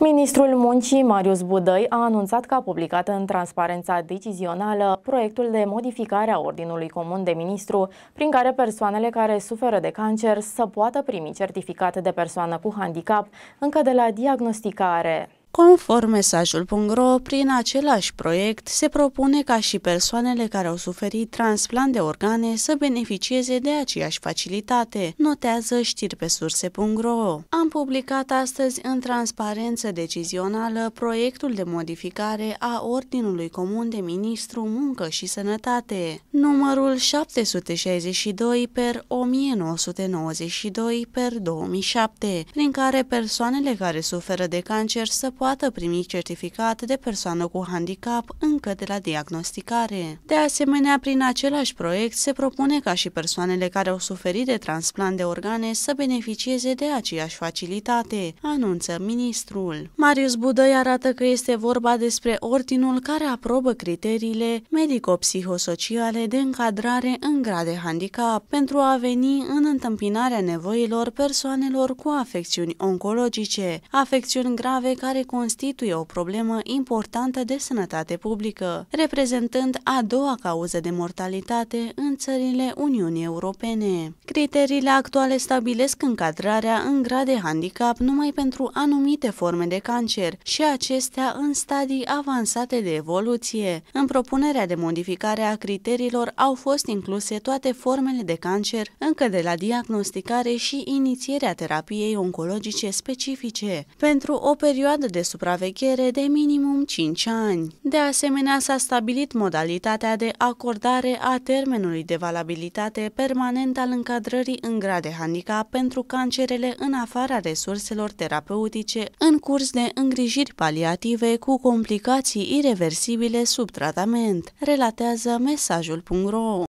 Ministrul Muncii Marius Budăi a anunțat că a publicat în transparența decizională proiectul de modificare a Ordinului Comun de Ministru, prin care persoanele care suferă de cancer să poată primi certificat de persoană cu handicap încă de la diagnosticare. Conform mesajul.ro, prin același proiect se propune ca și persoanele care au suferit transplant de organe să beneficieze de aceeași facilitate, notează știri pe surse.ro. Am publicat astăzi în transparență decizională proiectul de modificare a Ordinului Comun de Ministru Muncă și Sănătate, numărul 762 per 1992 per 2007, prin care persoanele care suferă de cancer să poată poată primi certificat de persoană cu handicap încă de la diagnosticare. De asemenea, prin același proiect se propune ca și persoanele care au suferit de transplant de organe să beneficieze de aceeași facilitate, anunță ministrul. Marius Budăi arată că este vorba despre ordinul care aprobă criteriile medico-psihosociale de încadrare în grade handicap pentru a veni în întâmpinarea nevoilor persoanelor cu afecțiuni oncologice, afecțiuni grave care constituie o problemă importantă de sănătate publică, reprezentând a doua cauză de mortalitate în țările Uniunii Europene. Criteriile actuale stabilesc încadrarea în grade handicap numai pentru anumite forme de cancer și acestea în stadii avansate de evoluție. În propunerea de modificare a criteriilor au fost incluse toate formele de cancer încă de la diagnosticare și inițierea terapiei oncologice specifice. Pentru o perioadă de de supraveghere de minimum 5 ani. De asemenea, s-a stabilit modalitatea de acordare a termenului de valabilitate permanent al încadrării în grade handicap pentru cancerele în afara resurselor terapeutice în curs de îngrijiri paliative cu complicații irreversibile sub tratament, relatează mesajul.ro.